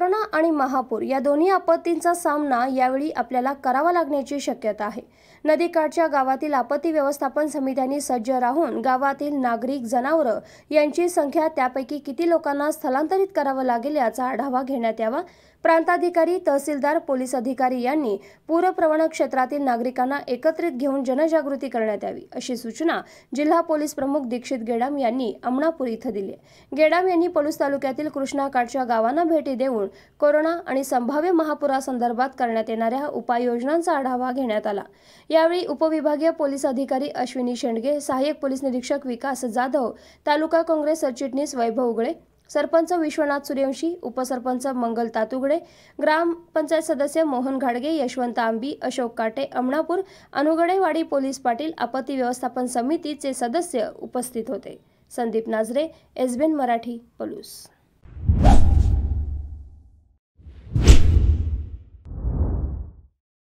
corona आणि महापूर या दोन्ही आपत्तींचा सामना यावेळी आपल्याला करावा लागण्याची शक्यता आहे नदीकाठच्या गावातील आपत्ती व्यवस्थापन समित्यांनी सज्ज राहून गावातील नागरिक जनावरं यांची संख्या त्यापैकी किती लोकांना स्थलांतरित करावं लागेल याचा आढावा घेण्यात यावा प्रांताधिकारी तहसीलदार पोलीस अधिकारी यांनी पूरप्रवण क्षेत्रातील नागरिकांना एकत्रित घेऊन जनजागृती करण्यात यावी अशी सूचना जिल्हा पोलीस प्रमुख दीक्षित गेडाम यांनी अमणापूर इथं दिली गेडाम यांनी पोलीस तालुक्यातील कृष्णाकाठच्या गावांना भेटी देऊन कोरोना आणि संभाव्य महापुरासंदर्भात करण्यात येणाऱ्या उपाययोजनांचा आढावा घेण्यात आला यावेळी उपविभागीय पोलीस अधिकारी अश्विनी शेंडगे सहाय्यक पोलीस निरीक्षक विकास जाधव तालुका काँग्रेस सरचिटणीस वैभव उगळे सरपंच विश्वनाथ सूर्यवंशी उपसरपंच मंगल तातुगडे ग्रामपंचायत सदस्य मोहन घाडगे यशवंत आंबी अशोक काटे अमणापूर अनुगडेवाडी पोलीस पाटील आपत्ती व्यवस्थापन समितीचे सदस्य उपस्थित होते संदीप नाझरे एसबीएन मराठी पलूस